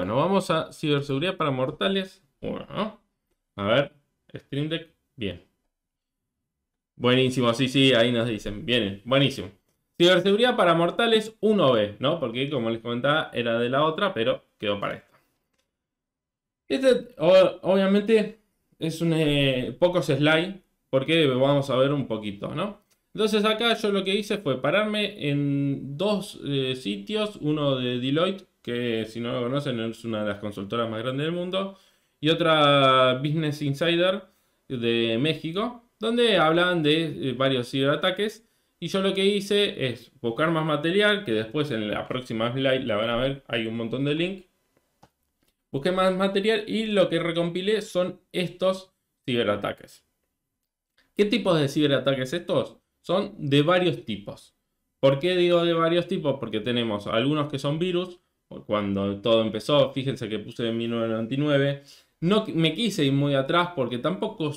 Bueno, vamos a ciberseguridad para mortales. a ver, Stream Deck, bien. Buenísimo, sí, sí, ahí nos dicen, bien, buenísimo. Ciberseguridad para mortales 1B, ¿no? Porque como les comentaba, era de la otra, pero quedó para esta. Este, obviamente, es un, poco eh, pocos slides, porque vamos a ver un poquito, ¿no? Entonces acá yo lo que hice fue pararme en dos eh, sitios, uno de Deloitte que si no lo conocen es una de las consultoras más grandes del mundo, y otra Business Insider de México, donde hablan de eh, varios ciberataques. Y yo lo que hice es buscar más material, que después en la próxima slide la van a ver, hay un montón de links. Busqué más material y lo que recompilé son estos ciberataques. ¿Qué tipos de ciberataques estos? Son de varios tipos. ¿Por qué digo de varios tipos? Porque tenemos algunos que son virus, cuando todo empezó, fíjense que puse en 1999, no me quise ir muy atrás porque tampoco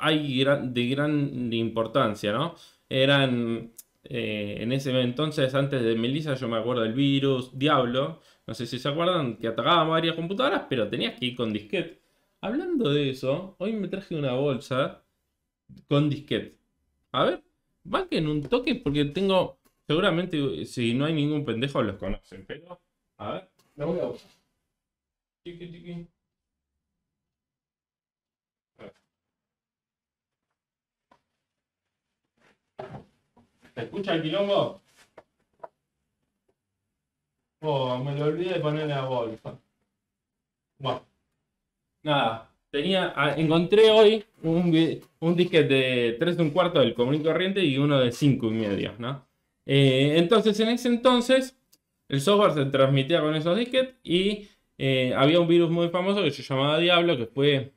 hay de gran importancia, ¿no? Eran eh, en ese entonces, antes de Melissa, yo me acuerdo del virus, Diablo, no sé si se acuerdan, que atacaba varias computadoras, pero tenías que ir con disquete. Hablando de eso, hoy me traje una bolsa con disquete. A ver, que en un toque porque tengo, seguramente si no hay ningún pendejo los conocen, pero a ver. Me voy a buscar. tiki. ¿Se escucha el quilombo? Oh, me lo olvidé de ponerle a bolsa. Bueno, nada. Tenía, ah, encontré hoy un, un disquete de 3 de un cuarto del común corriente y uno de 5 y medio, ¿no? Eh, entonces, en ese entonces, el software se transmitía con esos disquets y eh, había un virus muy famoso que se llamaba Diablo, que fue,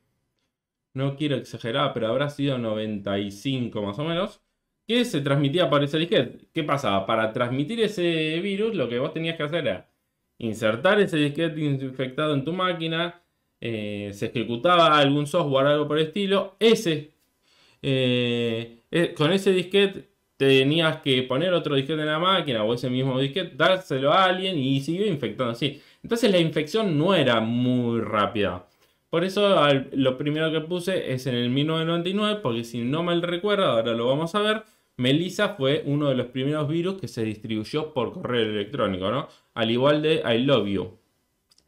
no quiero exagerar, pero habrá sido 95 más o menos, que se transmitía por ese disquete. ¿Qué pasaba? Para transmitir ese virus lo que vos tenías que hacer era insertar ese disquete infectado en tu máquina, eh, se ejecutaba algún software, algo por el estilo, ese, eh, con ese disquete tenías que poner otro disquete en la máquina o ese mismo disquete, dárselo a alguien y siguió infectando así. Entonces la infección no era muy rápida. Por eso lo primero que puse es en el 1999, porque si no mal recuerdo, ahora lo vamos a ver, Melissa fue uno de los primeros virus que se distribuyó por correo electrónico, ¿no? Al igual de I Love You.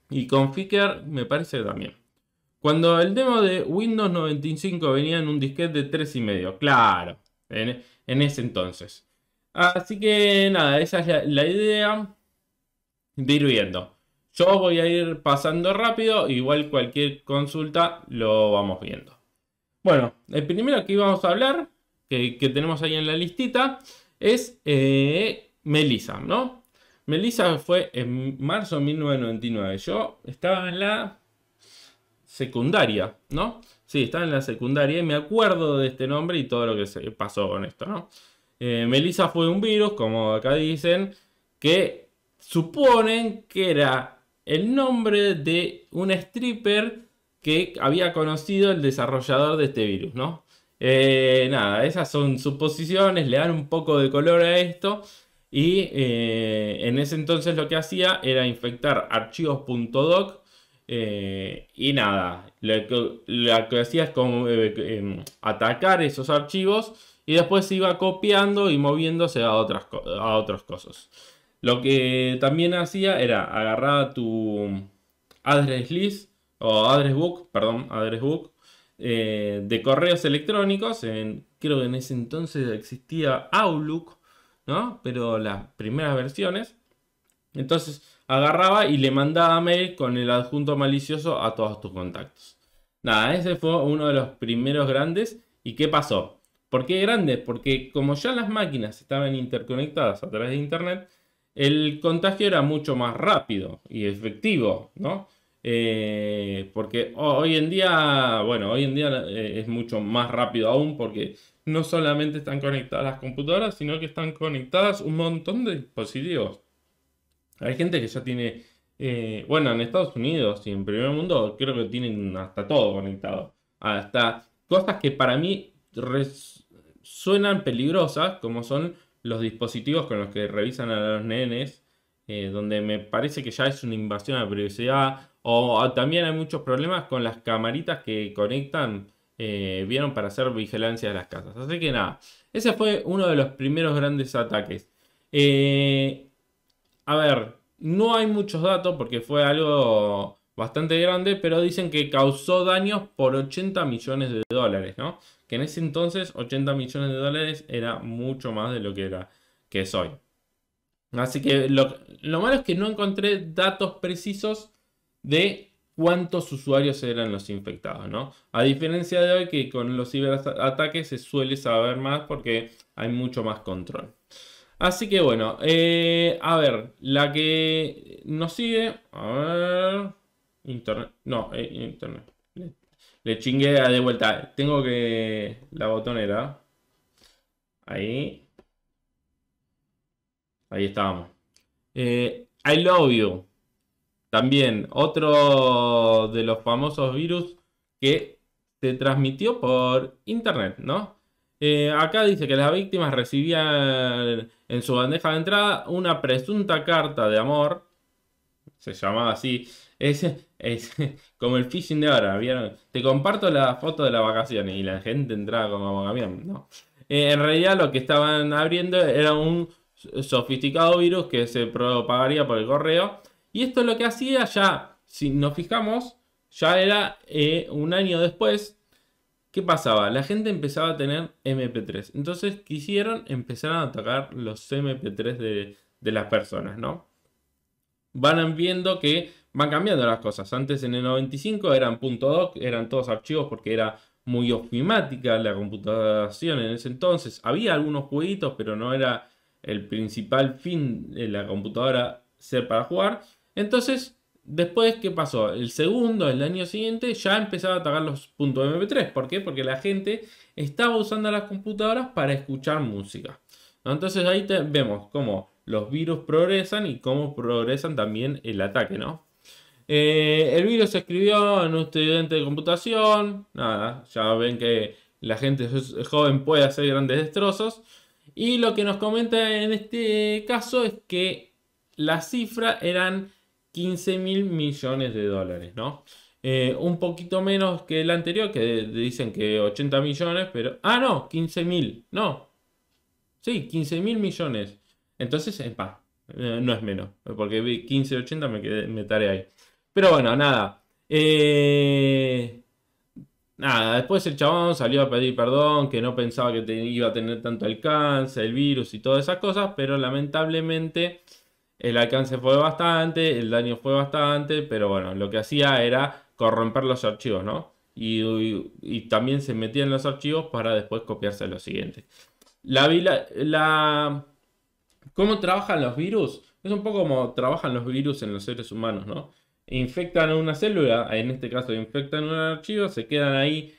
Y Configure me parece también. Cuando el demo de Windows 95 venía en un disquete de 3,5, claro en ese entonces. Así que nada, esa es la, idea de ir viendo. Yo voy a ir pasando rápido, igual cualquier consulta lo vamos viendo. Bueno, el primero que íbamos a hablar, que, tenemos ahí en la listita, es eh, Melissa, ¿no? Melissa fue en marzo de 1999. Yo estaba en la secundaria, ¿no? Sí, estaba en la secundaria y me acuerdo de este nombre y todo lo que se pasó con esto, ¿no? Eh, Melissa fue un virus, como acá dicen, que suponen que era el nombre de un stripper que había conocido el desarrollador de este virus, ¿no? Eh, nada, esas son suposiciones, le dan un poco de color a esto. Y eh, en ese entonces lo que hacía era infectar archivos.doc eh, y nada, lo que, hacía es como, eh, em, atacar esos archivos y después se iba copiando y moviéndose a, otras, a otros cosas. Lo que también hacía era agarrar tu address list o address book, perdón, address book eh, de correos electrónicos. En, creo que en ese entonces existía Outlook, ¿no? Pero las primeras versiones. Entonces agarraba y le mandaba mail con el adjunto malicioso a todos tus contactos. Nada, ese fue uno de los primeros grandes. ¿Y qué pasó? ¿Por qué grandes? Porque como ya las máquinas estaban interconectadas a través de Internet, el contagio era mucho más rápido y efectivo, ¿no? Eh, porque hoy en día, bueno, hoy en día eh, es mucho más rápido aún porque no solamente están conectadas las computadoras, sino que están conectadas un montón de dispositivos. Hay gente que ya tiene, eh, bueno, en Estados Unidos y en primer mundo creo que tienen hasta todo conectado. Hasta cosas que para mí suenan peligrosas, como son los dispositivos con los que revisan a los nenes, eh, donde me parece que ya es una invasión a la privacidad. O, ah, también hay muchos problemas con las camaritas que conectan, eh, vieron para hacer vigilancia de las casas. Así que nada, ese fue uno de los primeros grandes ataques. Eh, a ver, no hay muchos datos porque fue algo bastante grande, pero dicen que causó daños por 80 millones de dólares, ¿no? Que en ese entonces 80 millones de dólares era mucho más de lo que era que es hoy. Así que lo, lo malo es que no encontré datos precisos de cuántos usuarios eran los infectados, ¿no? A diferencia de hoy que con los ciberataques se suele saber más porque hay mucho más control. Así que bueno, eh, a ver, la que nos sigue, a ver, internet, no, eh, internet, le, chingué de vuelta, tengo que, la botonera, ahí, ahí estábamos. Eh, I love you, también otro de los famosos virus que se transmitió por internet, ¿no? Eh, acá dice que las víctimas recibían en su bandeja de entrada una presunta carta de amor. Se llamaba así. Es, como el phishing de ahora, ¿vieron? Te comparto la foto de la vacaciones y la gente entraba como camión. No. Eh, en realidad lo que estaban abriendo era un sofisticado virus que se propagaría por el correo. Y esto lo que hacía ya, si nos fijamos, ya era eh, un año después, ¿Qué pasaba? La gente empezaba a tener MP3. Entonces quisieron empezar a atacar los MP3 de, de las personas, ¿no? Van viendo que van cambiando las cosas. Antes en el 95 eran .doc, eran todos archivos porque era muy ofimática la computación en ese entonces. Había algunos jueguitos, pero no era el principal fin de la computadora ser para jugar. Entonces Después, ¿qué pasó? El segundo, el año siguiente, ya empezaba a atacar los puntos MP3. ¿Por qué? Porque la gente estaba usando las computadoras para escuchar música. Entonces ahí vemos cómo los virus progresan y cómo progresan también el ataque, ¿no? Eh, el virus se escribió en un estudiante de computación. Nada, ya ven que la gente joven puede hacer grandes destrozos. Y lo que nos comenta en este caso es que la cifra eran 15 mil millones de dólares, ¿no? Eh, un poquito menos que el anterior, que dicen que 80 millones, pero... Ah, no, 15 mil, no. Sí, 15 mil millones. Entonces, eh, no es menos, porque vi 15, 80, me, quedé, me ahí. Pero bueno, nada. Eh, nada, después el chabón salió a pedir perdón, que no pensaba que iba a tener tanto alcance, el virus y todas esas cosas, pero lamentablemente el alcance fue bastante, el daño fue bastante, pero bueno, lo que hacía era corromper los archivos, ¿no? Y, también se metía en los archivos para después copiarse los siguientes. La, la, ¿Cómo trabajan los virus? Es un poco como trabajan los virus en los seres humanos, ¿no? Infectan una célula, en este caso infectan un archivo, se quedan ahí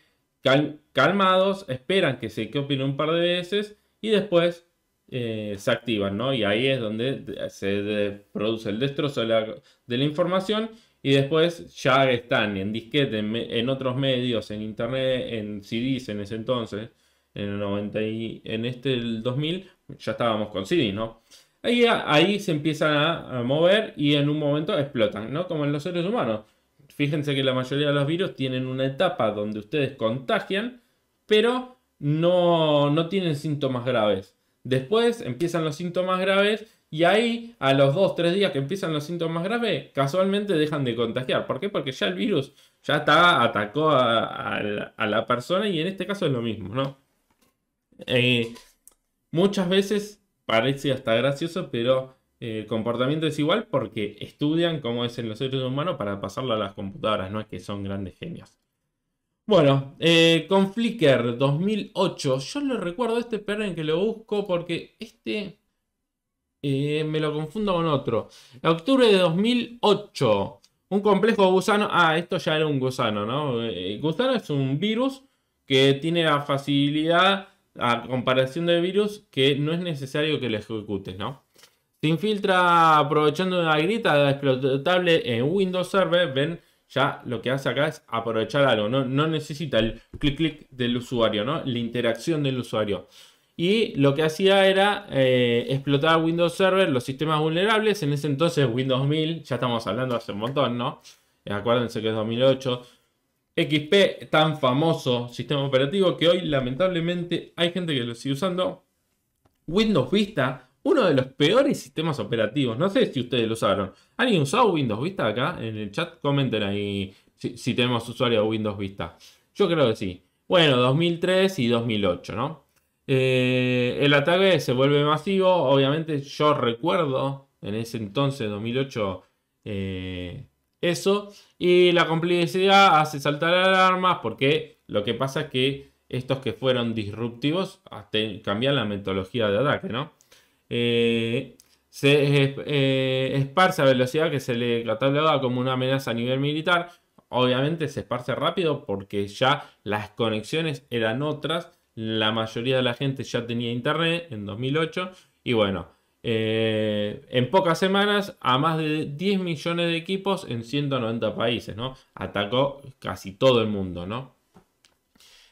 calmados, esperan que se copien un par de veces y después eh, se activan, ¿no? Y ahí es donde se produce el destrozo de la, información y después ya están en disquete, en, otros medios, en internet, en CDs en ese entonces, en el 90 y en este el 2000, ya estábamos con CDs, ¿no? Ahí, ahí se empiezan a, mover y en un momento explotan, ¿no? Como en los seres humanos. Fíjense que la mayoría de los virus tienen una etapa donde ustedes contagian, pero no, no tienen síntomas graves. Después empiezan los síntomas graves y ahí a los 2-3 días que empiezan los síntomas graves, casualmente dejan de contagiar. ¿Por qué? Porque ya el virus ya está, atacó a, la persona y en este caso es lo mismo, ¿no? Eh, muchas veces parece hasta gracioso, pero eh, el comportamiento es igual porque estudian cómo es en los seres humanos para pasarlo a las computadoras, no es que son grandes genios. Bueno, eh, con Flickr 2008, yo lo recuerdo este, perro en que lo busco porque este eh, me lo confundo con otro. Octubre de 2008, un complejo gusano, ah, esto ya era un gusano, ¿no? Eh, gusano es un virus que tiene la facilidad, a comparación de virus, que no es necesario que lo ejecutes, ¿no? Se infiltra aprovechando una grieta explotable en Windows Server, ven ya lo que hace acá es aprovechar algo, no, no necesita el clic-clic del usuario, ¿no? la interacción del usuario. Y lo que hacía era eh, explotar Windows Server, los sistemas vulnerables. En ese entonces Windows 1000, ya estamos hablando hace un montón, ¿no? Eh, acuérdense que es 2008. XP, tan famoso sistema operativo que hoy lamentablemente hay gente que lo sigue usando. Windows Vista, uno de los peores sistemas operativos. No sé si ustedes lo usaron. ¿Alguien usado Windows Vista acá? En el chat comenten ahí si, tenemos usuario de Windows Vista. Yo creo que sí. Bueno, 2003 y 2008, ¿no? Eh, el ataque se vuelve masivo. Obviamente yo recuerdo en ese entonces, 2008, eh, eso. Y la complicidad hace saltar alarmas porque lo que pasa es que estos que fueron disruptivos cambian la metodología de ataque, ¿no? Eh, se eh, esparce a velocidad que se le catalogaba como una amenaza a nivel militar. Obviamente se esparce rápido porque ya las conexiones eran otras. La mayoría de la gente ya tenía internet en 2008. Y bueno, eh, en pocas semanas a más de 10 millones de equipos en 190 países, ¿no? Atacó casi todo el mundo, ¿no?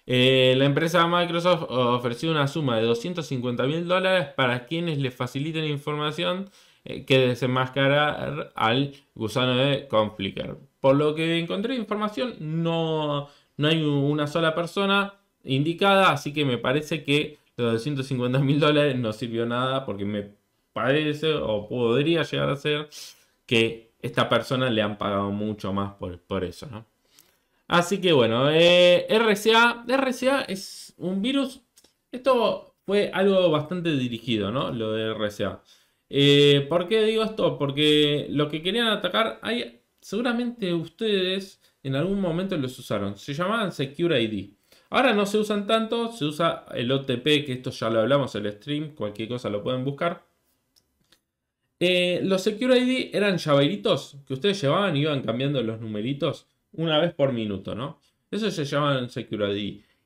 Eh, la empresa Microsoft ofreció una suma de 250 mil dólares para quienes le faciliten información eh, que desenmascarar al gusano de Conflicker. Por lo que encontré información, no, no hay una sola persona indicada, así que me parece que los 250 mil dólares no sirvió nada porque me parece o podría llegar a ser que esta persona le han pagado mucho más por, por eso, ¿no? Así que bueno, eh, RCA, RCA es un virus. Esto fue algo bastante dirigido, ¿no? Lo de RCA. Eh, ¿Por qué digo esto? Porque lo que querían atacar, seguramente ustedes en algún momento los usaron. Se llamaban Secure ID. Ahora no se usan tanto, se usa el OTP, que esto ya lo hablamos, el stream, cualquier cosa lo pueden buscar. Eh, los Secure ID eran llaveritos que ustedes llevaban y iban cambiando los numeritos una vez por minuto, ¿no? Eso se llama un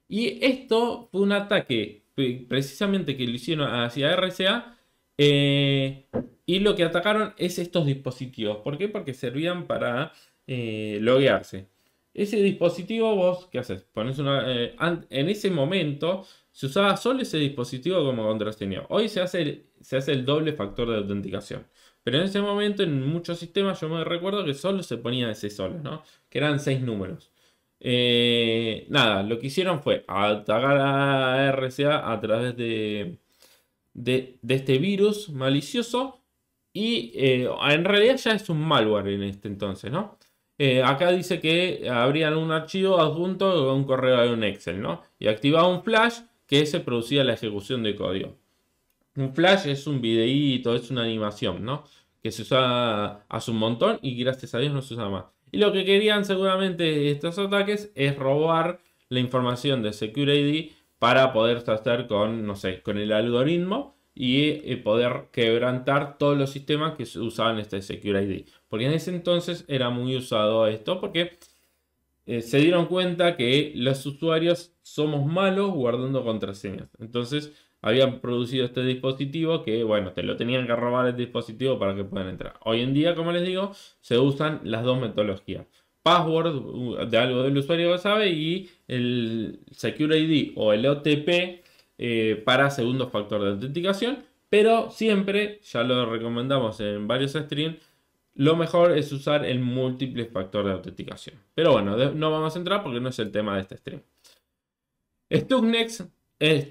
Y esto fue un ataque precisamente que lo hicieron hacia RCA. Eh, y lo que atacaron es estos dispositivos. ¿Por qué? Porque servían para eh, loguearse. Ese dispositivo, vos, ¿qué haces? Pones eh, en ese momento se usaba solo ese dispositivo como contraseña. Hoy se hace, se hace el doble factor de autenticación. Pero en ese momento, en muchos sistemas, yo me recuerdo que solo se ponía ese solo, ¿no? Que eran seis números. Eh, nada, lo que hicieron fue atacar a RCA a través de, de, este virus malicioso. Y eh, en realidad ya es un malware en este entonces, ¿no? Eh, acá dice que abrían un archivo adjunto con un correo de un Excel, ¿no? Y activaba un flash que se producía la ejecución de código un flash es un videíto, es una animación, ¿no? Que se usa hace un montón y gracias a Dios no se usa más. Y lo que querían seguramente estos ataques es robar la información de Secure ID para poder tratar con, no sé, con el algoritmo y eh, poder quebrantar todos los sistemas que usaban este Secure ID. Porque en ese entonces era muy usado esto porque eh, se dieron cuenta que los usuarios somos malos guardando contraseñas. Entonces habían producido este dispositivo que, bueno, te lo tenían que robar el dispositivo para que puedan entrar. Hoy en día, como les digo, se usan las dos metodologías. Password uh, de algo del usuario que sabe y el Secure ID o el OTP eh, para segundo factor de autenticación. Pero siempre, ya lo recomendamos en varios streams, lo mejor es usar el múltiple factor de autenticación. Pero bueno, no vamos a entrar porque no es el tema de este stream. Stuxnet, eh,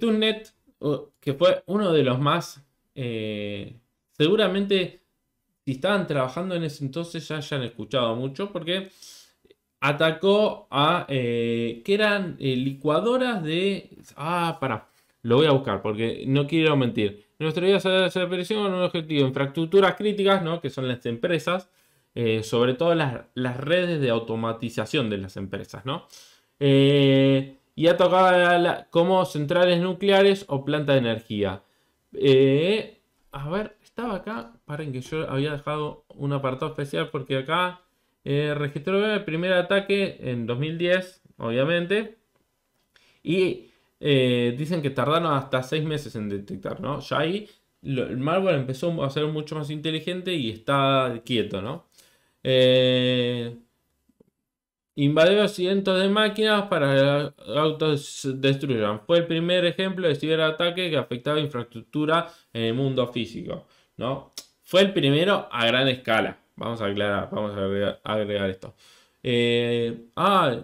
que fue uno de los más, eh, seguramente si estaban trabajando en ese entonces ya hayan escuchado mucho porque atacó a, eh, que eran eh, licuadoras de, ah, para, lo voy a buscar porque no quiero mentir. Nuestro día se apareció con un objetivo, infraestructuras críticas, ¿no? que son las empresas, sobre todo las, redes de automatización de las empresas, ¿no? y ha tocado como centrales nucleares o planta de energía. Eh, a ver, estaba acá. Paren que yo había dejado un apartado especial porque acá eh, registró el primer ataque en 2010, obviamente. Y eh, dicen que tardaron hasta seis meses en detectar, ¿no? Ya ahí el malware empezó a ser mucho más inteligente y está quieto, ¿no? Eh, Invadió cientos de máquinas para que autos Fue el primer ejemplo de ciberataque que afectaba infraestructura en el mundo físico. ¿no? Fue el primero a gran escala. Vamos a aclarar, vamos a agregar, esto. Eh, ah,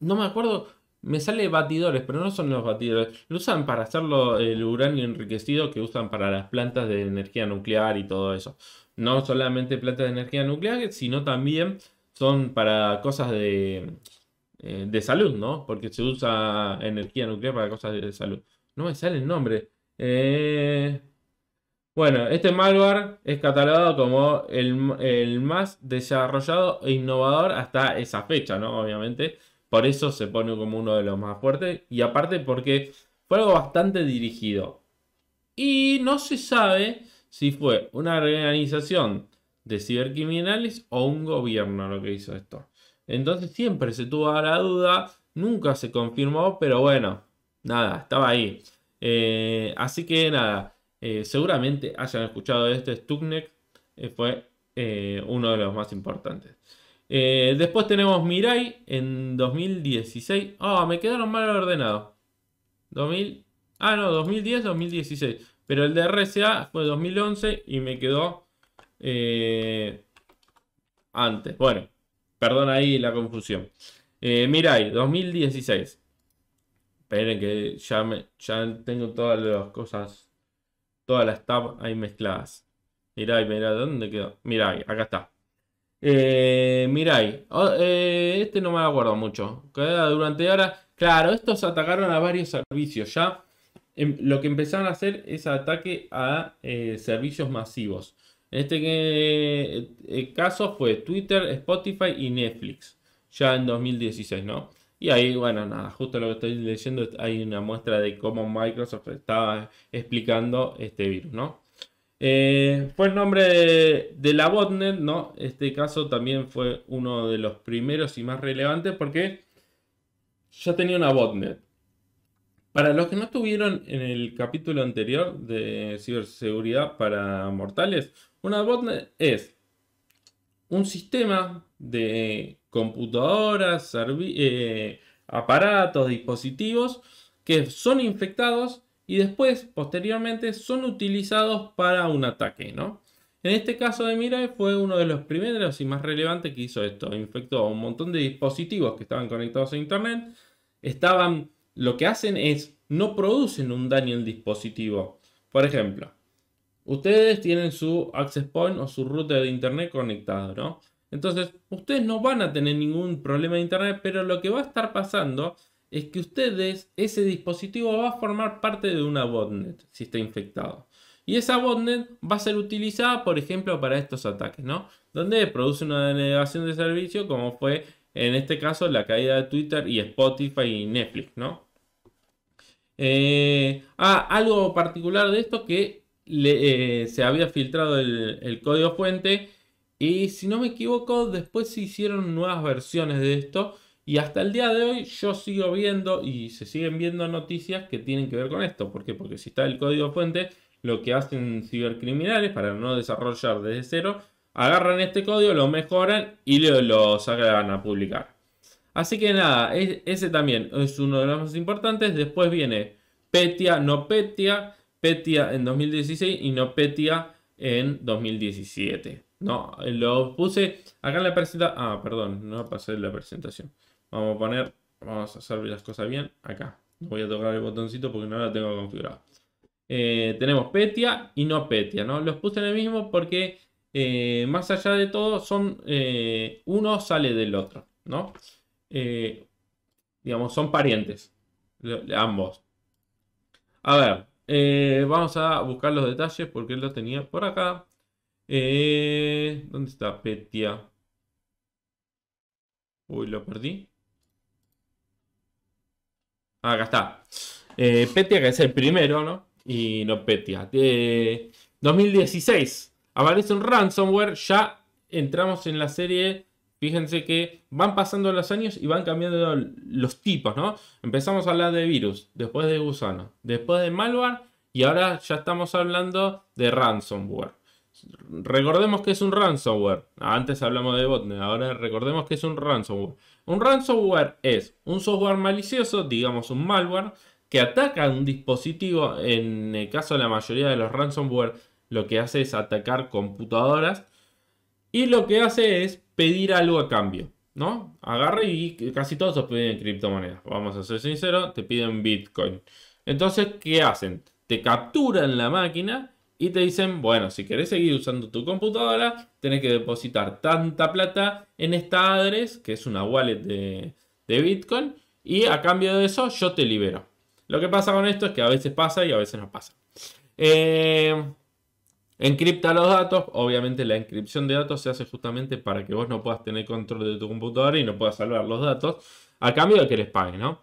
no me acuerdo. Me sale batidores, pero no son los batidores. Lo usan para hacerlo el uranio enriquecido que usan para las plantas de energía nuclear y todo eso. No solamente plantas de energía nuclear, sino también son para cosas de, eh, de salud, ¿no? Porque se usa energía nuclear para cosas de salud. No me sale el nombre. Eh, bueno, este malware es catalogado como el, el, más desarrollado e innovador hasta esa fecha, ¿no? Obviamente. Por eso se pone como uno de los más fuertes. Y aparte porque fue algo bastante dirigido. Y no se sabe si fue una organización de cibercriminales o un gobierno lo que hizo esto. Entonces siempre se tuvo la duda, nunca se confirmó, pero bueno, nada, estaba ahí. Eh, así que nada, eh, seguramente hayan escuchado de este Stuxnet, eh, fue uno de los más importantes. después tenemos Mirai en 2016. oh, ah, me quedaron mal ordenados. 2000, ah, no, 2010, 2016. Pero el de RSA fue 2011 y me quedó eh, antes. Bueno, perdón ahí la confusión. Eh, Mirai, 2016. Esperen que ya, me, ya tengo todas las cosas, todas las tabs ahí mezcladas. Mirai, mira ¿dónde quedó? Mirai, acá está. Eh, Mirai, oh, eh, este no me acuerdo mucho. Queda durante ahora, Claro, estos atacaron a varios servicios. Ya em, lo que empezaron a hacer es ataque a servicios masivos. En este eh, eh, caso fue Twitter, Spotify y Netflix, ya en 2016, ¿no? Y ahí, bueno, nada, justo lo que estoy leyendo, hay una muestra de cómo Microsoft estaba explicando este virus, ¿no? Eh, fue el nombre de, de, la botnet, ¿no? Este caso también fue uno de los primeros y más relevantes porque ya tenía una botnet. Para los que no estuvieron en el capítulo anterior de ciberseguridad para mortales, una botnet es un sistema de computadoras, eh, aparatos, dispositivos que son infectados y después, posteriormente, son utilizados para un ataque, ¿no? En este caso de Mirai fue uno de los primeros y más relevantes que hizo esto. Infectó a un montón de dispositivos que estaban conectados a Internet. Estaban, lo que hacen es, no producen un daño en dispositivo. Por ejemplo, Ustedes tienen su access point o su router de internet conectado, ¿no? Entonces, ustedes no van a tener ningún problema de internet, pero lo que va a estar pasando es que ustedes, ese dispositivo va a formar parte de una botnet si está infectado. Y esa botnet va a ser utilizada, por ejemplo, para estos ataques, ¿no? Donde produce una denegación de servicio, como fue en este caso la caída de Twitter y Spotify y Netflix, ¿no? Eh, ah, algo particular de esto que le, eh, se había filtrado el, código fuente y si no me equivoco después se hicieron nuevas versiones de esto y hasta el día de hoy yo sigo viendo y se siguen viendo noticias que tienen que ver con esto. ¿Por qué? Porque si está el código fuente, lo que hacen cibercriminales para no desarrollar desde cero, agarran este código, lo mejoran y lo, lo sacan a publicar. Así que nada, ese también es uno de los más importantes. Después viene Petia, no Petia Petia en 2016 y no Petia en 2017. No, lo puse acá en la presentación. Ah, perdón, no pasé la presentación. Vamos a poner, vamos a hacer las cosas bien acá. Voy a tocar el botoncito porque no la tengo configurada. Eh, tenemos Petia y no Petia, ¿no? Los puse en el mismo porque eh, más allá de todo son eh, uno sale del otro, ¿no? digamos, son parientes, ambos. A ver, eh, vamos a buscar los detalles porque él los tenía por acá. Eh, ¿Dónde está Petia? Uy, lo perdí. Ah, acá está. Eh, Petia, que es el primero, ¿no? Y no Petia. 2016. Aparece un ransomware. Ya entramos en la serie Fíjense que van pasando los años y van cambiando los tipos, ¿no? Empezamos a hablar de virus, después de gusano, después de malware y ahora ya estamos hablando de ransomware. Recordemos que es un ransomware. Antes hablamos de botnet, ahora recordemos que es un ransomware. Un ransomware es un software malicioso, digamos un malware, que ataca un dispositivo. En el caso de la mayoría de los ransomware, lo que hace es atacar computadoras y lo que hace es pedir algo a cambio, ¿no? Agarra y casi todos os piden criptomonedas. Vamos a ser sinceros, te piden Bitcoin. Entonces, ¿qué hacen? Te capturan la máquina y te dicen, bueno, si querés seguir usando tu computadora, tenés que depositar tanta plata en esta address, que es una wallet de, de Bitcoin, y a cambio de eso yo te libero. Lo que pasa con esto es que a veces pasa y a veces no pasa. Eh, Encripta los datos, obviamente la inscripción de datos se hace justamente para que vos no puedas tener control de tu computadora y no puedas salvar los datos, a cambio de que les paguen, ¿no?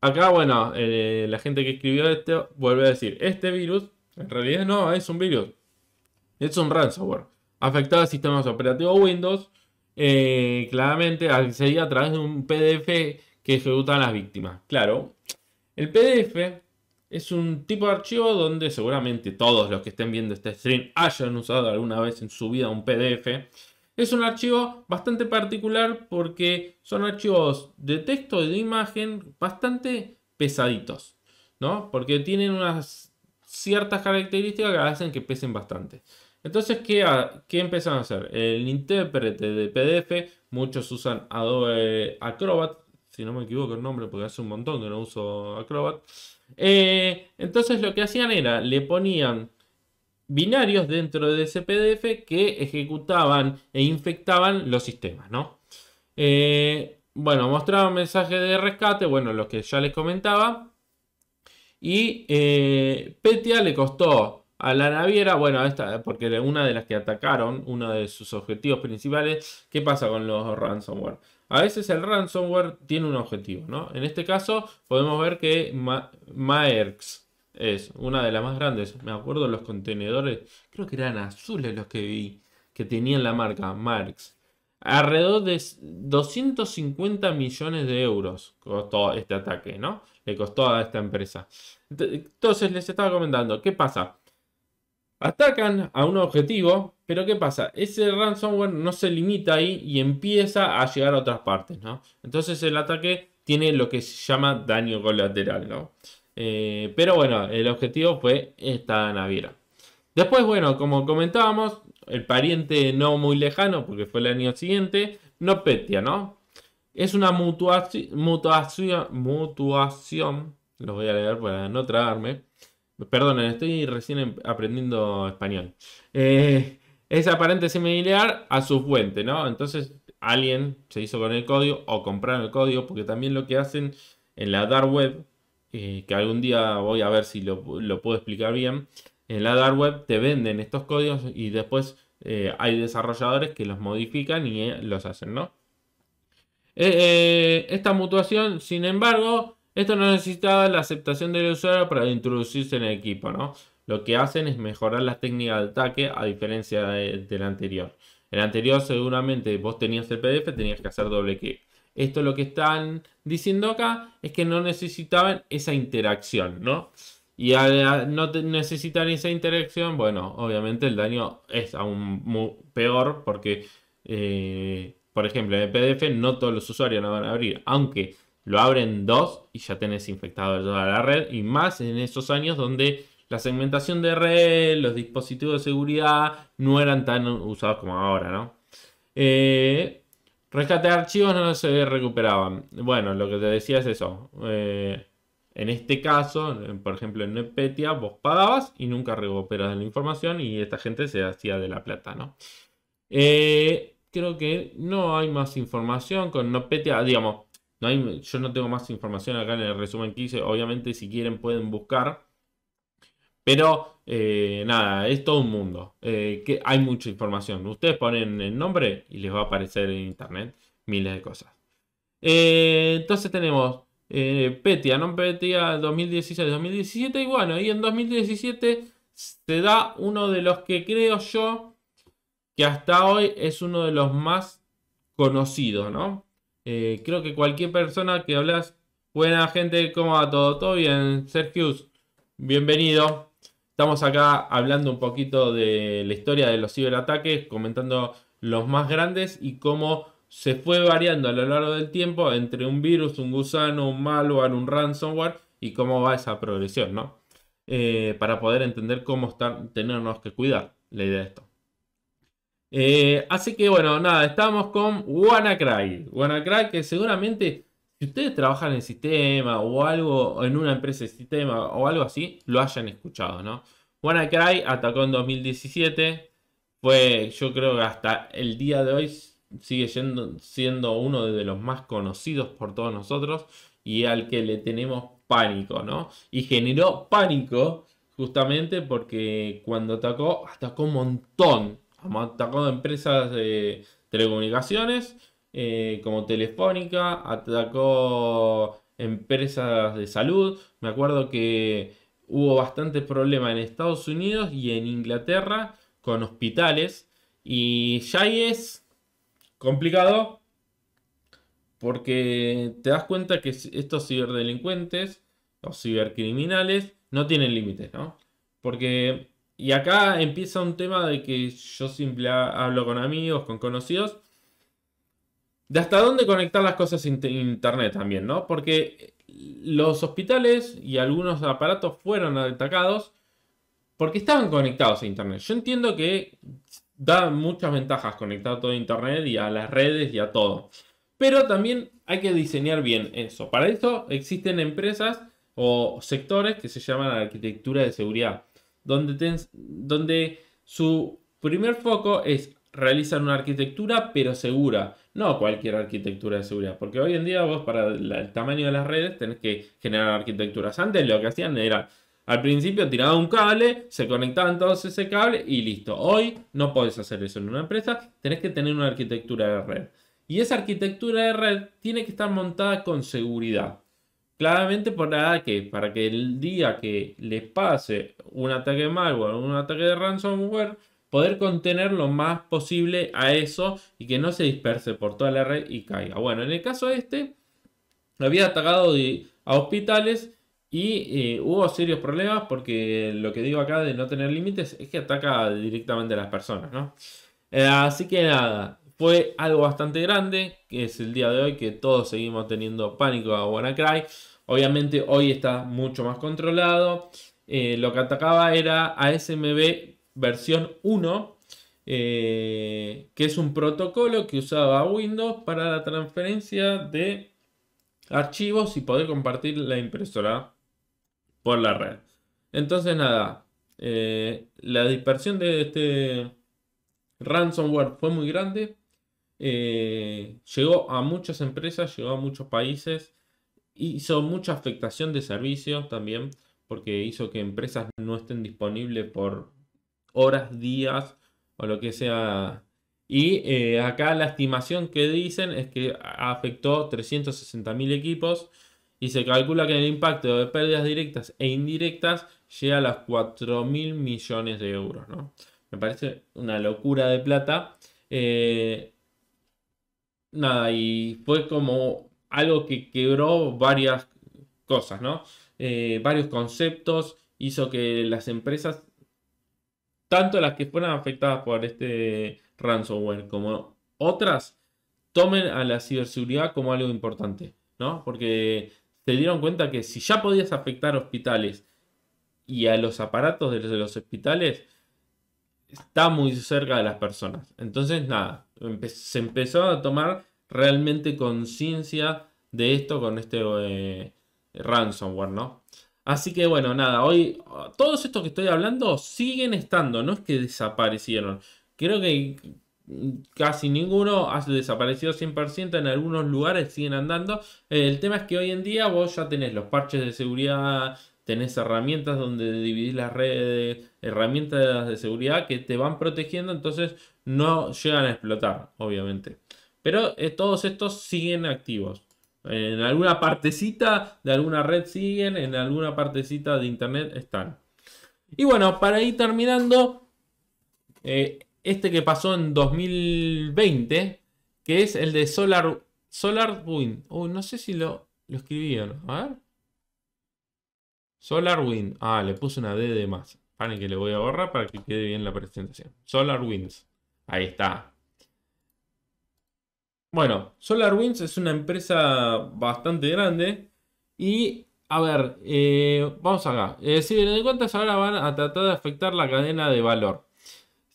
Acá, bueno, eh, la gente que escribió esto vuelve a decir, este virus en realidad no es un virus, es un ransomware. a sistemas operativos Windows, eh, claramente sería a través de un PDF que ejecutan las víctimas. Claro, el PDF es un tipo de archivo donde seguramente todos los que estén viendo este stream hayan usado alguna vez en su vida un PDF. Es un archivo bastante particular porque son archivos de texto y de imagen bastante pesaditos, ¿no? Porque tienen unas ciertas características que hacen que pesen bastante. Entonces, ¿qué, ¿qué empezaron a hacer? El intérprete de PDF, muchos usan Adobe Acrobat, si no me equivoco el nombre, porque hace un montón que no uso Acrobat. Eh, entonces lo que hacían era, le ponían binarios dentro de ese PDF que ejecutaban e infectaban los sistemas, ¿no? Eh, bueno, mostraba mensajes de rescate, bueno, los que ya les comentaba. Y eh, Petia le costó a la naviera, bueno, esta, porque una de las que atacaron, uno de sus objetivos principales, ¿qué pasa con los ransomware? A veces el ransomware tiene un objetivo, ¿no? En este caso podemos ver que Maerx es una de las más grandes. Me acuerdo los contenedores, creo que eran azules los que vi, que tenían la marca Maerx. Alrededor de 250 millones de euros costó este ataque, ¿no? Le costó a esta empresa. Entonces les estaba comentando, ¿qué pasa? Atacan a un objetivo, pero ¿qué pasa? Ese ransomware no se limita ahí y empieza a llegar a otras partes, ¿no? Entonces el ataque tiene lo que se llama daño colateral, ¿no? Eh, pero bueno, el objetivo fue esta naviera. Después, bueno, como comentábamos, el pariente no muy lejano, porque fue el año siguiente, no petia, ¿no? Es una mutuación, mutuación, mutuación, los voy a leer para no tragarme, Perdonen, estoy recién em, aprendiendo español. Eh, es aparente similar a su fuente, ¿no? Entonces alguien se hizo con el código o compraron el código, porque también lo que hacen en la dark web, eh, que algún día voy a ver si lo, puedo explicar bien, en la dark web te venden estos códigos y después eh, hay desarrolladores que los modifican y los hacen, ¿no? esta mutuación, sin embargo, esto no necesitaba la aceptación del usuario para introducirse en el equipo, ¿no? Lo que hacen es mejorar las técnicas de ataque a diferencia del anterior. El anterior seguramente vos tenías el PDF, tenías que hacer doble clic. Esto lo que están diciendo acá es que no necesitaban esa interacción, ¿no? Y al no necesitar esa interacción, bueno, obviamente el daño es aún peor porque, eh, por ejemplo, en el PDF no todos los usuarios lo van a abrir, aunque lo abren dos y ya tenés infectado toda la red. Y más en esos años donde la segmentación de red, los dispositivos de seguridad no eran tan usados como ahora, ¿no? Eh, rescate de archivos no se recuperaban. Bueno, lo que te decía es eso. Eh, en este caso, por ejemplo en Nopetia vos pagabas y nunca recuperas la información y esta gente se hacía de la plata, ¿no? Eh, creo que no hay más información con Nopetia, digamos, yo no tengo más información acá en el resumen que hice. Obviamente, si quieren, pueden buscar. Pero eh, nada, es todo un mundo. Eh, que hay mucha información. Ustedes ponen el nombre y les va a aparecer en internet miles de cosas. Eh, entonces tenemos Petia, no Petia 2016-2017. Y bueno, y en 2017 se da uno de los que creo yo que hasta hoy es uno de los más conocidos, ¿no? Eh, creo que cualquier persona que hablas, buena gente, ¿cómo va todo? ¿Todo bien? Sergio, bienvenido. Estamos acá hablando un poquito de la historia de los ciberataques, comentando los más grandes y cómo se fue variando a lo largo del tiempo entre un virus, un gusano, un malware, un ransomware y cómo va esa progresión, ¿no? Eh, para poder entender cómo estar, tenernos que cuidar la idea de esto. Eh, así que bueno, nada, estamos con WannaCry. WannaCry que seguramente si ustedes trabajan en sistema o algo, en una empresa de sistema o algo así, lo hayan escuchado, ¿no? WannaCry atacó en 2017. Fue, yo creo que hasta el día de hoy sigue siendo uno de los más conocidos por todos nosotros y al que le tenemos pánico, ¿no? Y generó pánico justamente porque cuando atacó, atacó un montón Atacó atacado empresas de telecomunicaciones, eh, como Telefónica, atacó empresas de salud. Me acuerdo que hubo bastantes problemas en Estados Unidos y en Inglaterra con hospitales. Y ya ahí es complicado porque te das cuenta que estos ciberdelincuentes o cibercriminales no tienen límites, ¿no? Porque y acá empieza un tema de que yo siempre hablo con amigos, con conocidos, de hasta dónde conectar las cosas a internet también, ¿no? Porque los hospitales y algunos aparatos fueron atacados porque estaban conectados a internet. Yo entiendo que da muchas ventajas conectar todo a internet y a las redes y a todo. Pero también hay que diseñar bien eso. Para eso existen empresas o sectores que se llaman arquitectura de seguridad donde, su primer foco es realizar una arquitectura pero segura, no cualquier arquitectura de seguridad, porque hoy en día vos para el tamaño de las redes tenés que generar arquitecturas. Antes lo que hacían era, al principio tiraba un cable, se conectaban todos ese cable y listo. Hoy no podés hacer eso en una empresa, tenés que tener una arquitectura de red. Y esa arquitectura de red tiene que estar montada con seguridad. Claramente por nada que, para que el día que les pase un ataque de malware o un ataque de ransomware, poder contener lo más posible a eso y que no se disperse por toda la red y caiga. Bueno, en el caso este, había atacado a hospitales y eh, hubo serios problemas porque lo que digo acá de no tener límites es que ataca directamente a las personas, ¿no? Eh, así que nada, fue algo bastante grande, que es el día de hoy que todos seguimos teniendo pánico a WannaCry. Obviamente hoy está mucho más controlado. Eh, lo que atacaba era SMB versión 1, eh, que es un protocolo que usaba Windows para la transferencia de archivos y poder compartir la impresora por la red. Entonces nada, eh, la dispersión de este ransomware fue muy grande. Eh, llegó a muchas empresas, llegó a muchos países, hizo mucha afectación de servicios también, porque hizo que empresas no estén disponibles por horas, días o lo que sea. Y eh, acá la estimación que dicen es que afectó 360.000 equipos y se calcula que el impacto de pérdidas directas e indirectas llega a los 4.000 millones de euros. ¿no? Me parece una locura de plata. Eh, nada, y fue como algo que quebró varias cosas, ¿no? Eh, varios conceptos, hizo que las empresas, tanto las que fueron afectadas por este ransomware como otras, tomen a la ciberseguridad como algo importante, ¿no? Porque se dieron cuenta que si ya podías afectar hospitales y a los aparatos de los, hospitales, está muy cerca de las personas. Entonces, nada, se empezó a tomar realmente conciencia de esto con este eh, ransomware, ¿no? Así que bueno, nada, hoy todos estos que estoy hablando siguen estando, no es que desaparecieron. Creo que casi ninguno ha desaparecido 100%, en algunos lugares siguen andando. el tema es que hoy en día vos ya tenés los parches de seguridad, tenés herramientas donde dividís las redes, herramientas de seguridad que te van protegiendo, entonces no llegan a explotar, obviamente. Pero eh, todos estos siguen activos. En alguna partecita de alguna red siguen, en alguna partecita de internet están. Y bueno, para ir terminando, eh, este que pasó en 2020, que es el de Solar, Solar Wind. Uy, no sé si lo, escribieron. A ver. Wind. Ah, le puse una D de más. para que le voy a borrar para que quede bien la presentación. Solar Winds. Ahí está. Bueno, SolarWinds es una empresa bastante grande y, a ver, eh, vamos acá. Es eh, decir, de cuentas ahora van a tratar de afectar la cadena de valor.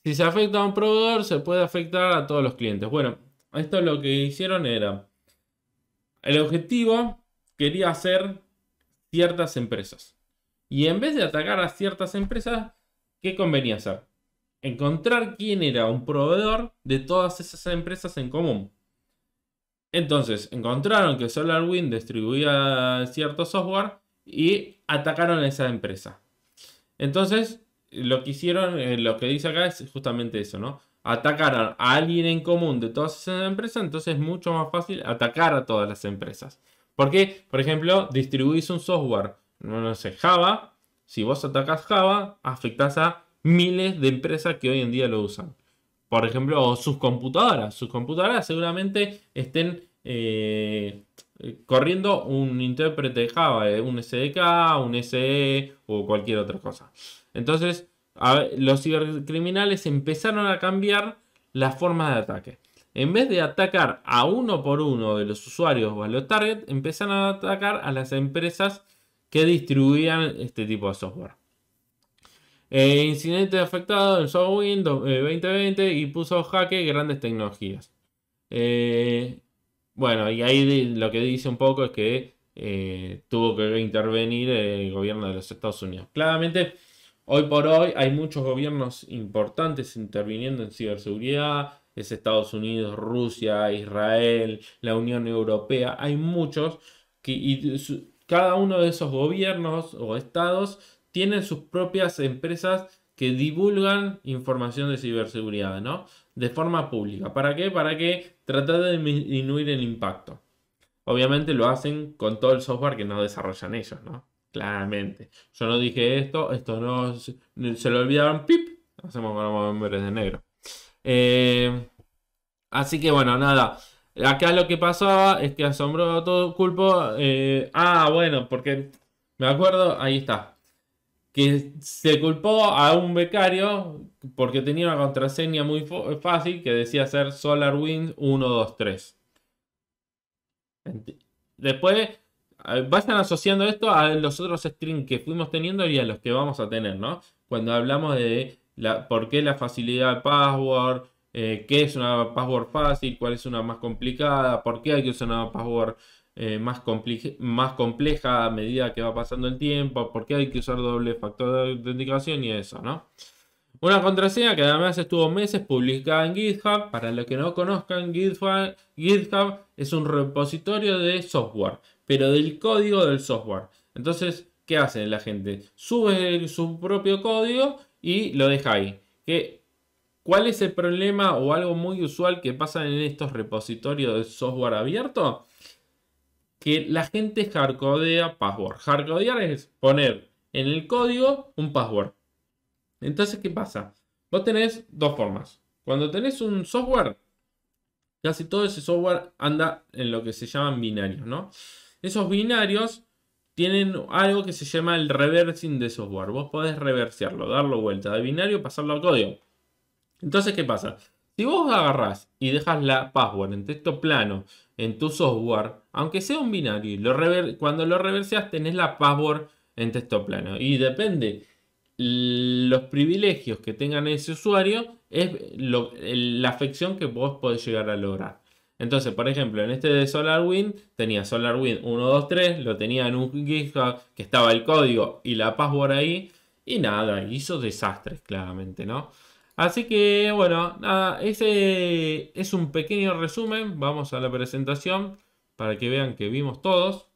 Si se afecta a un proveedor, se puede afectar a todos los clientes. Bueno, esto lo que hicieron era, el objetivo quería hacer ciertas empresas. Y en vez de atacar a ciertas empresas, ¿qué convenía hacer? Encontrar quién era un proveedor de todas esas empresas en común. Entonces encontraron que SolarWind distribuía cierto software y atacaron a esa empresa. Entonces lo que hicieron, eh, lo que dice acá es justamente eso, ¿no? Atacaron a alguien en común de todas esas empresas, entonces es mucho más fácil atacar a todas las empresas. Porque, por ejemplo, distribuís un software, no sé, Java, si vos atacás Java, afectás a miles de empresas que hoy en día lo usan por ejemplo, sus computadoras. Sus computadoras seguramente estén eh, corriendo un intérprete Java, eh, un SDK, un SE o cualquier otra cosa. Entonces, los cibercriminales empezaron a cambiar la forma de ataque. En vez de atacar a uno por uno de los usuarios o a los target, empezaron a atacar a las empresas que distribuían este tipo de software. Eh, incidente afectado en Windows 2020 eh, y puso jaque grandes tecnologías. Eh, bueno, y ahí lo que dice un poco es que tuvo que intervenir el gobierno de los Estados Unidos. Claramente, hoy por hoy hay muchos gobiernos importantes interviniendo en ciberseguridad. Es Estados Unidos, Rusia, Israel, la Unión Europea. Hay muchos que, y cada uno de esos gobiernos o estados tienen sus propias empresas que divulgan información de ciberseguridad, ¿no? De forma pública. ¿Para qué? Para que tratar de disminuir el impacto. Obviamente lo hacen con todo el software que no desarrollan ellos, ¿no? Claramente. Yo no dije esto, esto no se lo olvidaron, pip. Hacemos con los hombres de negro. Eh, así que bueno, nada. Acá lo que pasaba es que asombró a todo culpo. Eh, ah, bueno, porque me acuerdo, ahí está que se culpó a un becario porque tenía una contraseña muy fácil que decía ser SolarWinds 123. Después eh, vayan asociando esto a los otros streams que fuimos teniendo y a los que vamos a tener, ¿no? Cuando hablamos de la, por qué la facilidad de password, eh, qué es una password fácil, cuál es una más complicada, por qué hay que usar una password eh, más, compleja a medida que va pasando el tiempo, porque hay que usar doble factor de autenticación y eso, ¿no? Una contraseña que además estuvo meses publicada en GitHub. Para los que no conozcan, GitHub, GitHub es un repositorio de software, pero del código del software. Entonces, ¿qué hace la gente? Sube su propio código y lo deja ahí. ¿Qué, ¿Cuál es el problema o algo muy usual que pasa en estos repositorios de software abierto? que la gente hardcodea password. Hardcodear es poner en el código un password. Entonces, ¿qué pasa? Vos tenés dos formas. Cuando tenés un software, casi todo ese software anda en lo que se llaman binarios, ¿no? Esos binarios tienen algo que se llama el reversing de software. Vos podés reversearlo, darlo vuelta de binario, pasarlo al código. Entonces, ¿qué pasa? Si vos agarrás y dejas la password en texto plano en tu software, aunque sea un binario, cuando lo reverseas tenés la password en texto plano. Y depende los privilegios que tengan ese usuario, es la afección que vos podés llegar a lograr. Entonces, por ejemplo, en este de SolarWind tenía SolarWind 123, lo tenía en un GitHub que estaba el código y la password ahí, y nada, hizo desastres claramente, ¿no? Así que bueno, nada, ese es un pequeño resumen. Vamos a la presentación para que vean que vimos todos.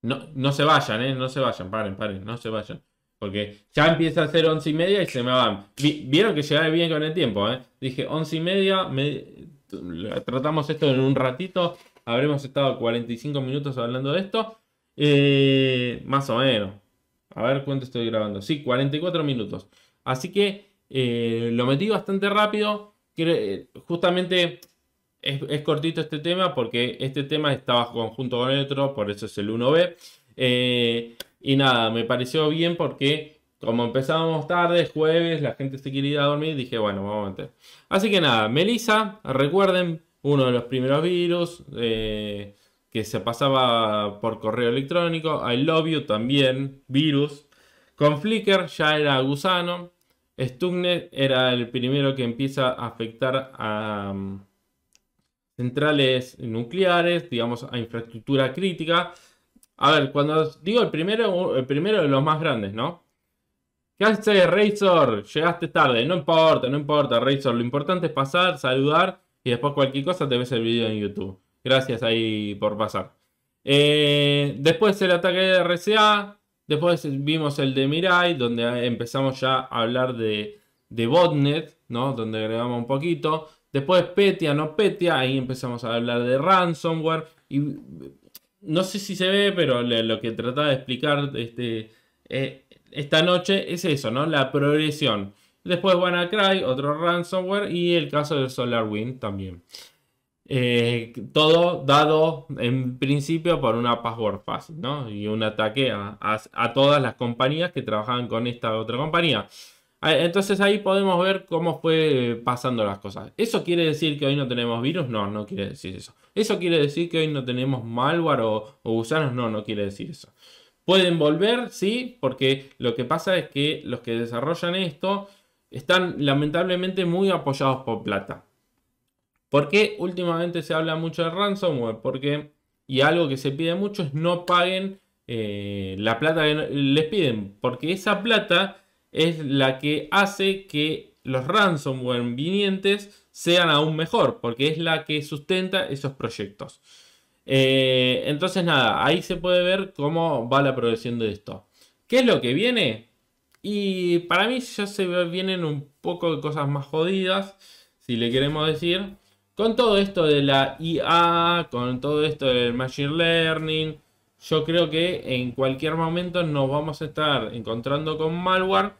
No, no se vayan, eh, no se vayan, paren, paren, no se vayan. Porque ya empieza a ser once y media y se me van. Vieron que llegaba bien con el tiempo, eh. Dije once y media, tratamos esto en un ratito. Habremos estado 45 minutos hablando de esto. Eh, más o menos. A ver cuánto estoy grabando. Sí, 44 minutos. Así que eh, lo metí bastante rápido. Eh, justamente es, cortito este tema porque este tema estaba conjunto con otro, por eso es el 1B. Eh, y nada, me pareció bien porque como empezábamos tarde, jueves, la gente se quería ir a dormir, dije, bueno, vamos a meter. Así que nada, Melissa, recuerden, uno de los primeros virus que se pasaba por correo electrónico, I Love You también, virus. Con Flickr ya era gusano, Stugner era el primero que empieza a afectar a um, centrales nucleares, digamos, a infraestructura crítica. A ver, cuando digo el primero, el primero de los más grandes, ¿no? ¿Qué haces Razor? Llegaste tarde, no importa, no importa, Razor. Lo importante es pasar, saludar y después cualquier cosa te ves el video en YouTube. Gracias ahí por pasar. Eh, después el ataque de RCA, Después vimos el de Mirai, donde empezamos ya a hablar de, Botnet, ¿no? Donde agregamos un poquito. Después Petia, no Petia, ahí empezamos a hablar de ransomware. Y no sé si se ve, pero lo que trataba de explicar este, eh, esta noche es eso, ¿no? La progresión. Después WannaCry, otro ransomware y el caso de SolarWind también. Eh, todo dado en principio por una password fácil, Y un ataque a, todas las compañías que trabajaban con esta otra compañía. Ah, entonces ahí podemos ver cómo fue eh, pasando las cosas. ¿Eso quiere decir que hoy no tenemos virus? No, no quiere decir eso. ¿Eso quiere decir que hoy no tenemos malware o, o gusanos? No, no quiere decir eso. ¿Pueden volver? Sí, porque lo que pasa es que los que desarrollan esto están lamentablemente muy apoyados por plata. ¿Por qué últimamente se habla mucho de ransomware? Porque, y algo que se pide mucho es no paguen eh, la plata que les piden, porque esa plata es la que hace que los ransomware vinientes sean aún mejor, porque es la que sustenta esos proyectos. Eh, entonces nada, ahí se puede ver cómo va la progresión de esto. ¿Qué es lo que viene? Y para mí ya se vienen un poco de cosas más jodidas, si le queremos decir. Con todo esto de la IA, e con todo esto del Machine Learning, yo creo que en cualquier momento nos vamos a estar encontrando con malware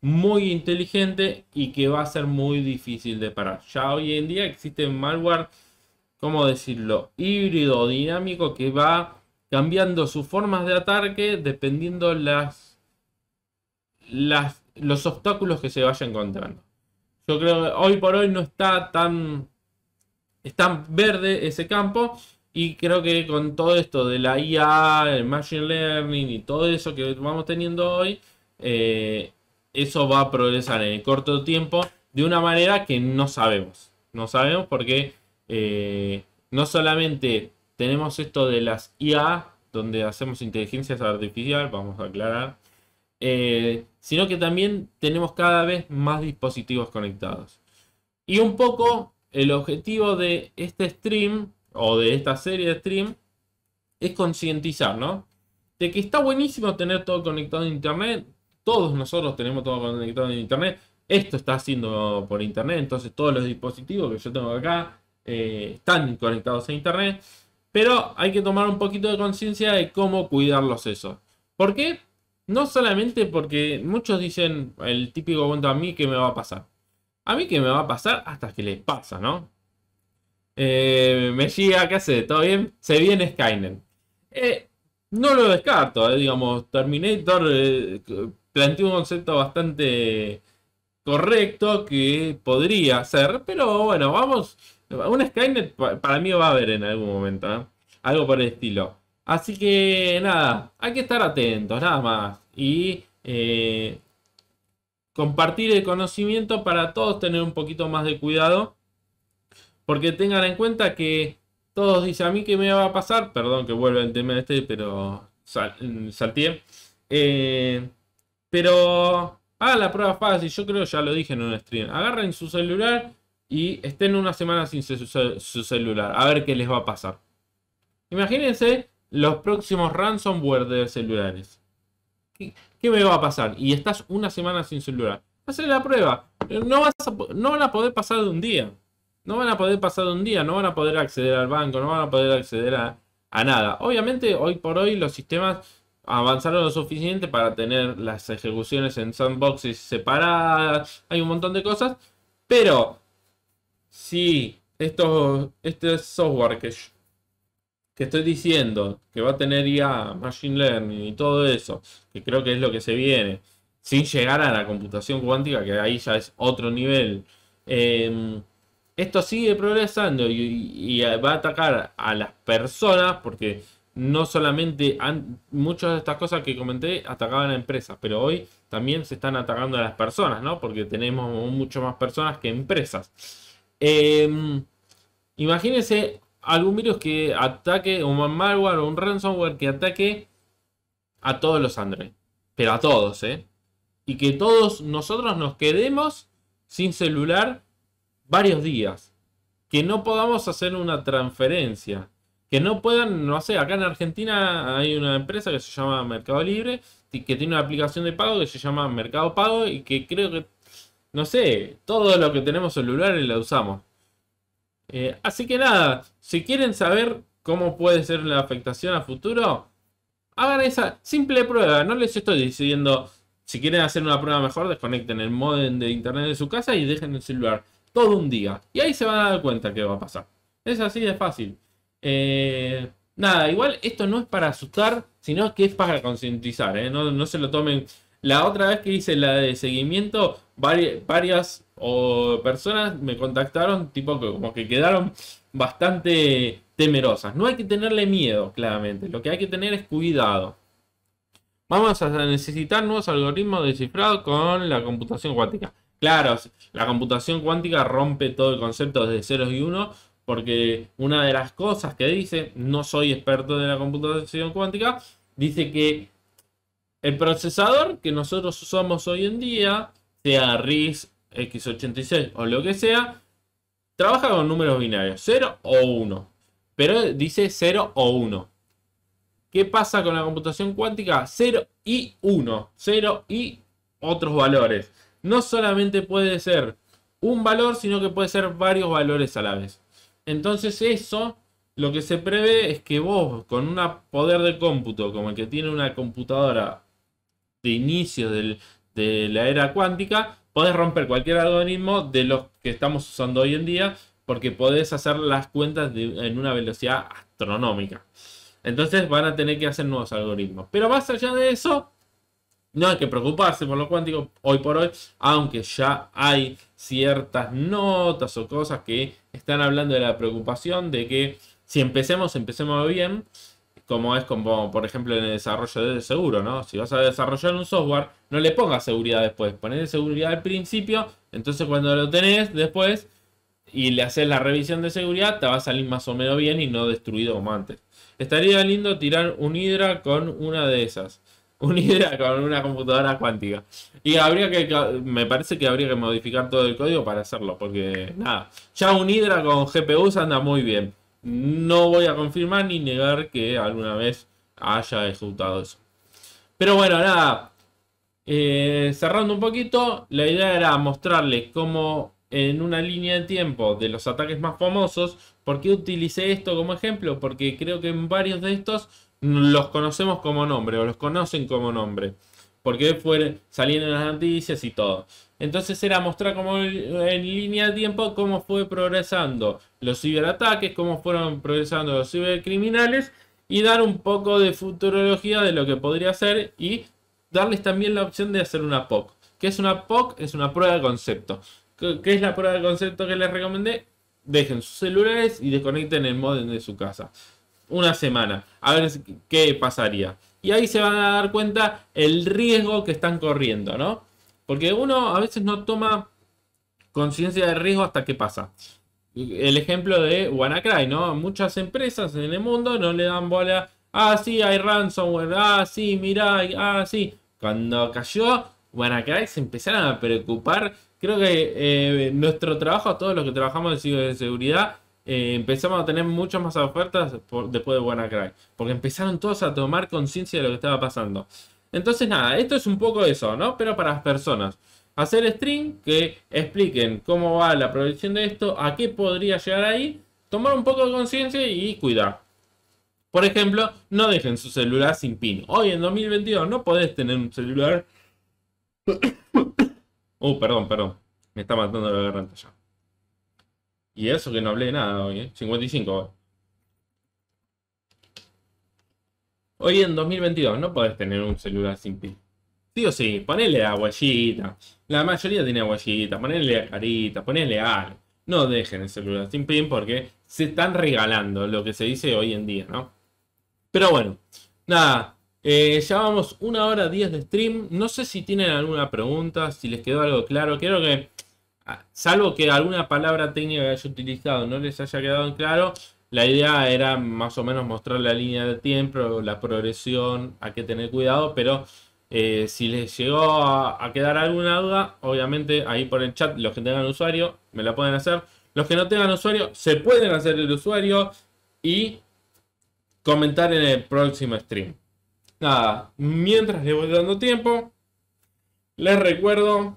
muy inteligente y que va a ser muy difícil de parar. Ya hoy en día existe malware, ¿cómo decirlo?, híbrido dinámico que va cambiando sus formas de ataque dependiendo las, los obstáculos que se vaya encontrando. Yo creo que hoy por hoy no está tan está verde ese campo. Y creo que con todo esto de la IA, el Machine Learning y todo eso que vamos teniendo hoy, eh, eso va a progresar en el corto tiempo de una manera que no sabemos. No sabemos porque eh, no solamente tenemos esto de las IA, donde hacemos inteligencia artificial, vamos a aclarar, eh, sino que también tenemos cada vez más dispositivos conectados. Y un poco el objetivo de este stream o de esta serie de stream es concientizar, ¿no? De que está buenísimo tener todo conectado a internet. Todos nosotros tenemos todo conectado a internet. Esto está haciendo por internet. Entonces todos los dispositivos que yo tengo acá eh, están conectados a internet. Pero hay que tomar un poquito de conciencia de cómo cuidarlos esos. ¿Por qué? No solamente porque muchos dicen el típico cuento a mí que me va a pasar. A mí que me va a pasar hasta que les pasa, ¿no? Eh, me llega, ¿qué hace? ¿Todo bien? Se viene Skynet. Eh, no lo descarto, eh, digamos, Terminator eh, planteó un concepto bastante correcto que podría ser, pero bueno, vamos, un Skynet para mí va a haber en algún momento, algo por el estilo. Así que nada, hay que estar atentos, nada más. Y compartir el conocimiento para todos tener un poquito más de cuidado. Porque tengan en cuenta que todos dicen a mí que me va a pasar. Perdón que vuelva el tema este, pero sal, mm, eh, pero a ah, la prueba fácil. Yo creo ya lo dije en un stream. Agarren su celular y estén una semana sin su, celular. A ver qué les va a pasar. Imagínense los próximos ransomware de celulares. ¿Qué me va a pasar? Y estás una semana sin celular. Hacer la prueba. Eh, no, vas a, no van a poder pasar de un día. No van a poder pasar de un día. No van a poder acceder al banco. No van a poder acceder a, nada. Obviamente, hoy por hoy los sistemas avanzaron lo suficiente para tener las ejecuciones en sandboxes separadas. Hay un montón de cosas. Pero si estos, este software que estoy diciendo, que va a tener ya Machine Learning y todo eso, que creo que es lo que se viene, sin llegar a la computación cuántica, que ahí ya es otro nivel. Em, esto sigue progresando y, va a atacar a las personas, porque no solamente muchas de estas cosas que comenté atacaban a empresas, pero hoy también se están atacando a las personas, ¿no? Porque tenemos mucho más personas que empresas. Em, imagínense algún virus que ataque, un malware o un ransomware que ataque a todos los Android. Pero a todos, ¿eh? Y que todos nosotros nos quedemos sin celular varios días. Que no podamos hacer una transferencia. Que no puedan, no sé, acá en Argentina hay una empresa que se llama Mercado Libre, que tiene una aplicación de pago que se llama Mercado Pago y que creo que, no sé, todo lo que tenemos celulares la usamos. Eh, así que nada, si quieren saber cómo puede ser la afectación a futuro, hagan esa simple prueba. No les estoy diciendo, si quieren hacer una prueba mejor, desconecten el modem de internet de su casa y dejen el celular todo un día. Y ahí se van a dar cuenta qué va a pasar. Es así de fácil. Eh, nada, igual esto no es para asustar, sino que es para concientizar. ¿eh? No, no se lo tomen. La otra vez que hice la de seguimiento, varias personas me contactaron, tipo que, como que quedaron bastante temerosas. No hay que tenerle miedo, claramente. Lo que hay que tener es cuidado. Vamos a necesitar nuevos algoritmos de cifrado con la computación cuántica. Claro, la computación cuántica rompe todo el concepto de ceros y uno, porque una de las cosas que dice, no soy experto de la computación cuántica, dice que el procesador que nosotros usamos hoy en día sea RIS, X86 o lo que sea, trabaja con números binarios, 0 o 1. Pero dice 0 o 1. ¿Qué pasa con la computación cuántica? 0 y 1. 0 y otros valores. No solamente puede ser un valor, sino que puede ser varios valores a la vez. Entonces eso lo que se prevé es que vos con un poder de cómputo como el que tiene una computadora de inicio del de la era cuántica, podés romper cualquier algoritmo de los que estamos usando hoy en día, porque podés hacer las cuentas en una velocidad astronómica. Entonces van a tener que hacer nuevos algoritmos. Pero más allá de eso, no hay que preocuparse por lo cuántico hoy por hoy, aunque ya hay ciertas notas o cosas que están hablando de la preocupación de que si empecemos, empecemos bien como es como, por ejemplo, en el desarrollo de seguro, ¿no? Si vas a desarrollar un software, no le pongas seguridad después, pones seguridad al principio, entonces cuando lo tenés después y le haces la revisión de seguridad, te va a salir más o menos bien y no destruido como antes. Estaría lindo tirar un Hydra con una de esas. Un Hydra con una computadora cuántica. Y habría que, me parece que habría que modificar todo el código para hacerlo, porque nada, ya un Hydra con GPUs anda muy bien. No voy a confirmar ni negar que alguna vez haya ejecutado eso. Pero bueno, nada. Eh, cerrando un poquito, la idea era mostrarles cómo en una línea de tiempo de los ataques más famosos. ¿Por qué utilicé esto como ejemplo? Porque creo que en varios de estos los conocemos como nombre o los conocen como nombre porque fue saliendo las noticias y todo. Entonces era mostrar como en línea de tiempo cómo fue progresando los ciberataques, cómo fueron progresando los cibercriminales y dar un poco de futurología de lo que podría ser y darles también la opción de hacer una POC. ¿Qué es una POC? Es una prueba de concepto. ¿Qué es la prueba de concepto que les recomendé? Dejen sus celulares y desconecten el modem de su casa. Una semana. A ver qué pasaría y ahí se van a dar cuenta el riesgo que están corriendo, ¿no? Porque uno a veces no toma conciencia de riesgo hasta que pasa. El ejemplo de WannaCry, ¿no? Muchas empresas en el mundo no le dan bola. Ah, sí, hay ransomware. Ah, sí, mirá. Ah, sí. Cuando cayó WannaCry se empezaron a preocupar. Creo que eh, nuestro trabajo, todos los que trabajamos en ciberseguridad, eh, empezamos a tener muchas más ofertas después de WannaCry. Porque empezaron todos a tomar conciencia de lo que estaba pasando. Entonces nada, esto es un poco eso, ¿no? Pero para las personas. Hacer stream que expliquen cómo va la proyección de esto, a qué podría llegar ahí. Tomar un poco de conciencia y cuidar. Por ejemplo, no dejen su celular sin pin. Hoy en 2022 no podés tener un celular... Uh, perdón, perdón. Me está matando la garganta ya. Y eso que no hablé nada hoy, ¿eh? 55 hoy. en 2022 no podés tener un celular sin PIN. Sí o sí, ponele huellita. La mayoría tiene huellita. ponele carita, ponele algo. No dejen el celular sin pin porque se están regalando lo que se dice hoy en día, ¿no? Pero bueno, nada. Eh, ya vamos una hora diez de stream. No sé si tienen alguna pregunta, si les quedó algo claro. Quiero que salvo que alguna palabra técnica que haya utilizado no les haya quedado en claro, la idea era más o menos mostrar la línea de tiempo, la progresión, hay que tener cuidado, pero eh, si les llegó a, a, quedar alguna duda, obviamente ahí por el chat, los que tengan usuario, me la pueden hacer. Los que no tengan usuario, se pueden hacer el usuario y comentar en el próximo stream. Nada, mientras les voy dando tiempo, les recuerdo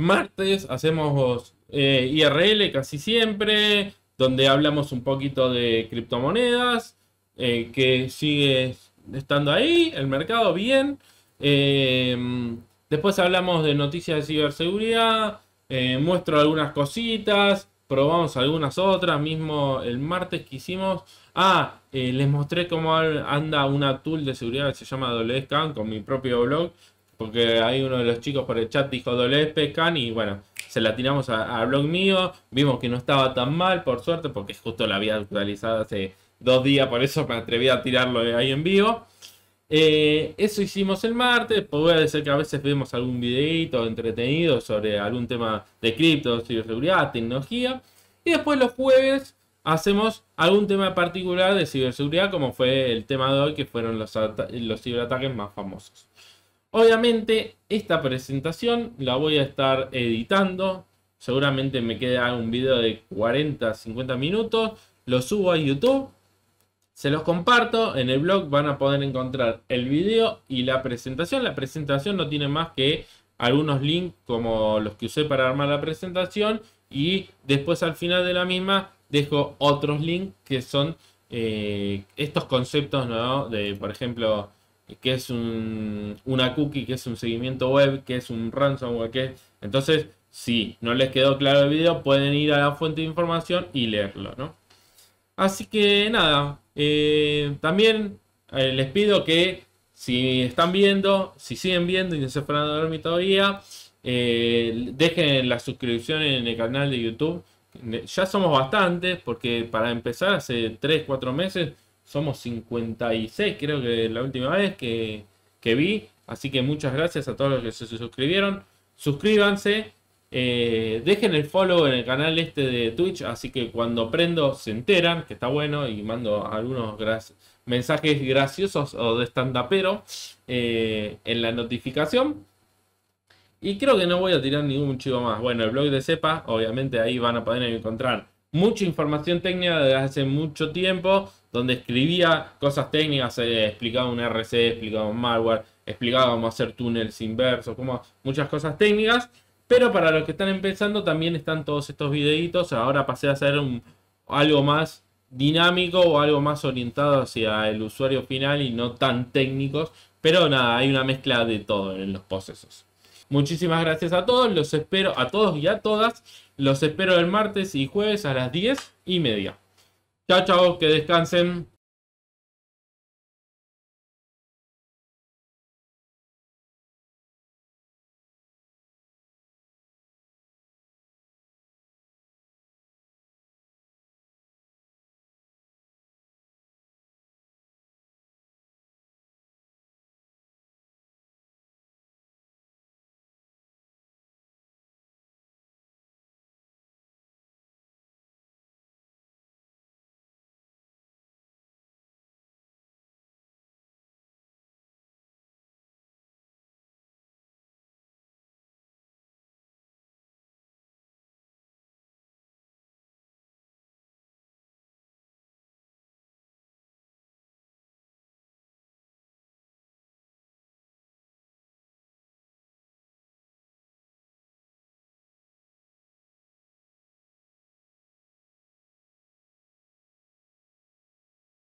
martes hacemos eh, IRL casi siempre, donde hablamos un poquito de criptomonedas, eh, que sigue estando ahí, el mercado bien. Em, después hablamos de noticias de ciberseguridad, eh, muestro algunas cositas, probamos algunas otras, mismo el martes que hicimos. Ah, les mostré cómo anda una tool de seguridad que se llama WSCAN con mi propio blog, porque ahí uno de los chicos por el chat dijo WP Can y bueno, se la tiramos a blog mío. Vimos que no estaba tan mal, por suerte, porque justo la había actualizado hace dos días, por eso me atreví a tirarlo ahí en vivo. Eh, eso hicimos el martes. Puede decir que a veces vemos algún videito entretenido sobre algún tema de cripto, ciberseguridad, tecnología. Y después los jueves hacemos algún tema particular de ciberseguridad, como fue el tema de hoy, que fueron los, los ciberataques más famosos. Obviamente esta presentación la voy a estar editando. Seguramente me queda un video de 40, 50 minutos. Lo subo a YouTube. Se los comparto. En el blog van a poder encontrar el video y la presentación. La presentación no tiene más que algunos links como los que usé para armar la presentación. Y después al final de la misma dejo otros links que son eh, estos conceptos, De, por ejemplo que es un, una cookie, que es un seguimiento web, que es un ransomware, que entonces si no les quedó claro el video pueden ir a la fuente de información y leerlo, ¿no? Así que nada, eh, también eh, les pido que si están viendo, si siguen viendo y no se fueron a dormir todavía, eh, dejen la suscripción en el canal de YouTube. Ya somos bastantes porque para empezar hace 3-4 meses somos 56, creo que la última vez que, vi. Así que muchas gracias a todos los que se suscribieron. Suscríbanse. Eh, dejen el follow en el canal este de Twitch, así que cuando prendo se enteran, que está bueno, y mando algunos mensajes graciosos o de standapero eh, en la notificación. Y creo que no voy a tirar ningún chivo más. Bueno, el blog de Cepa, obviamente ahí van a poder encontrar mucha información técnica desde hace mucho tiempo, donde escribía cosas técnicas, eh, explicaba un RC, explicaba un malware, explicaba cómo hacer túneles inversos, como muchas cosas técnicas. Pero para los que están empezando también están todos estos videitos. Ahora pasé a hacer algo más dinámico o algo más orientado hacia el usuario final y no tan técnicos. Pero nada, hay una mezcla de todo en los procesos. Muchísimas gracias a todos, los espero a todos y a todas. Los espero el martes y jueves a las 10 y media. Chao, chao, que descansen.